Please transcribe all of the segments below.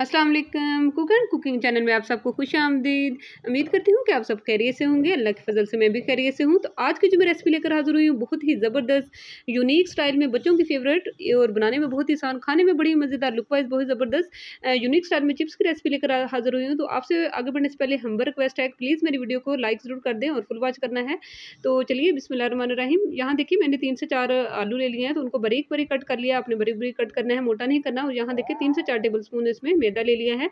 अस्सलाम वालेकुम cook and cooking channel में आप सबको खुश आमदीद उम्मीद करती हूँ कि आप सब खैरियत से होंगे अल्लाह के फजल से मैं भी खैरियत से हूँ तो आज की जो मैं रेसिपी लेकर हाजिर हुई हूँ बहुत ही ज़बरदस्त यूनिक स्टाइल में बच्चों की फेवरेट और बनाने में बहुत ही आसान खाने में बड़ी मज़ेदार लुक वाइज बहुत ज़बरदस्त यूनिक स्टाइल में चिप्स की रेसिपी लेकर हाजिर हुई हूँ तो आपसे आगे बढ़ने से पहले हम्बर रिक्वेस्ट है प्लीज़ मेरी वीडियो को लाइक ज़रूर कर दें और फुल वॉच करना है तो चलिए बिसमिल रहीम यहाँ देखिए मैंने तीन से चार आलू ले लिए हैं तो उनको बरीक बरीक कट कर लिया आपने बरीक बरी कट करना है मोटा नहीं करना और यहाँ देखिए तीन से चार टेबल स्पून इसमें मैदा ले लिया है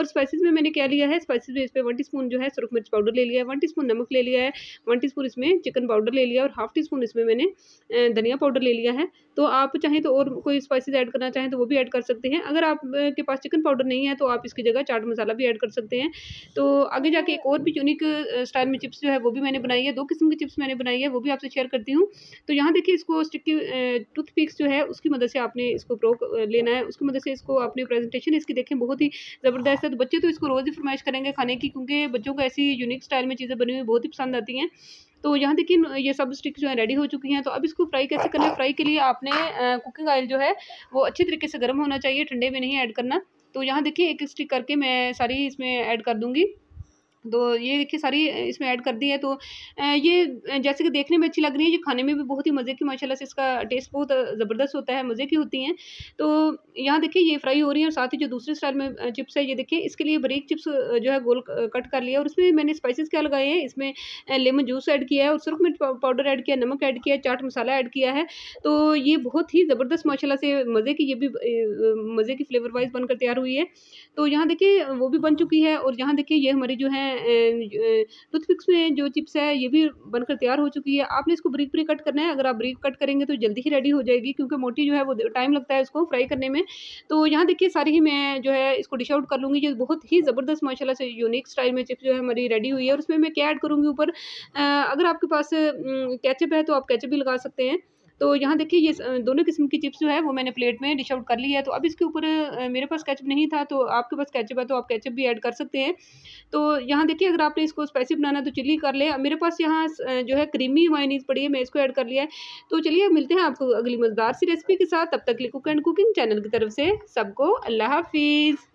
और स्पाइसिस में मैंने क्या लिया है स्पाइसिस में इस पर वन टी जो है सुरख मिर्च पाउडर ले लिया है वन टी नमक ले लिया है वन टी इसमें चिकन पाउडर ले लिया और हाफ टी स्पून इसमें मैंने धनिया पाउडर ले लिया है तो आप चाहें तो और कोई स्पाइसिस ऐड करना चाहें तो वो भी ऐड कर सकते हैं अगर आपके पास चिकन पाउडर नहीं है तो आप इसकी जगह चाट मसाला भी ऐड कर सकते हैं तो आगे जाके एक और भी यूनिक स्टाइल में चिप्स जो है वो भी मैंने बनाई है दो किस्म की चिप्स मैंने बनाई है वो भी आपसे शेयर करती हूँ तो यहाँ देखिए इसको स्टिकी टूथ जो है उसकी मदद से आपने इसको प्रो लेना है उसकी मदद से इसको अपनी प्रेजेंटेशन इसकी देखें बहुत ही ज़बरदस्त है तो बच्चे तो इसको रोज़ ही फरमाइश करेंगे खाने की क्योंकि बच्चों को ऐसी यूनिक स्टाइल में चीज़ें बनी हुई बहुत ही पसंद आती हैं तो यहाँ देखिए ये सब स्टिक्स जो है रेडी हो चुकी हैं तो अब इसको फ्राई कैसे करना है फ्राई के लिए आपने कुकिंग ऑयल जो है वो अच्छे तरीके से गर्म होना चाहिए ठंडे में नहीं ऐड करना तो यहाँ देखिए एक स्टिक करके मैं सारी इसमें ऐड कर दूँगी दो ये देखिए सारी इसमें ऐड कर दी है तो ये जैसे कि देखने में अच्छी लग रही है ये खाने में भी बहुत ही मज़े की माशाल्लाह से इसका टेस्ट बहुत ज़बरदस्त होता है मज़े की होती हैं तो यहाँ देखिए ये फ्राई हो रही है और साथ ही जो दूसरे स्टाइल में चिप्स है ये देखिए इसके लिए बरीक चिप्स जो है गोल कट कर लिया और उसमें मैंने स्पाइसिस क्या लगाए हैं इसमें लेमन जूस ऐड किया है और सुरख मिर्च पाउडर ऐड किया नमक ऐड किया चाट मसाला ऐड किया है तो ये बहुत ही ज़बरदस्त माशाला से मज़े की ये भी मज़े की फ्लेवर वाइज बनकर तैयार हुई है तो यहाँ देखिए वो भी बन चुकी है और यहाँ देखिए ये हमारी जो है टूथपिक्स तो में जो चिप्स है ये भी बनकर तैयार हो चुकी है आपने इसको ब्रीक ब्रीक कट करना है अगर आप ब्रीक कट करेंगे तो जल्दी ही रेडी हो जाएगी क्योंकि मोटी जो है वो टाइम लगता है इसको फ्राई करने में तो यहाँ देखिए सारी ही मैं जो है इसको डिश आउट कर लूँगी जो बहुत ही ज़बरदस्त माशाला से यूनिक स्टाइल में चिप्स जो है हमारी रेडी हुई है और उसमें मैं क्या ऐड करूँगी ऊपर अगर आपके पास कैचअप है तो आप कैचअप भी लगा सकते हैं तो यहाँ देखिए ये दोनों किस्म की चिप्स जो है वो मैंने प्लेट में डिश आउट कर ली है तो अब इसके ऊपर मेरे पास कैचअप नहीं था तो आपके पास कैचअप है तो आप कैचअप भी ऐड कर सकते हैं तो यहाँ देखिए अगर आपने इसको स्पाइसी बनाना तो चिली कर ले मेरे पास यहाँ जो है क्रीमी मायनीज पड़ी है मैं इसको ऐड कर लिया है तो चलिए मिलते हैं आपको अगली मज़ेदार सी रेसिपी के साथ तब तक लिए कुक एंड कुकिंग चैनल की तरफ से सबको अल्लाह हाफिज़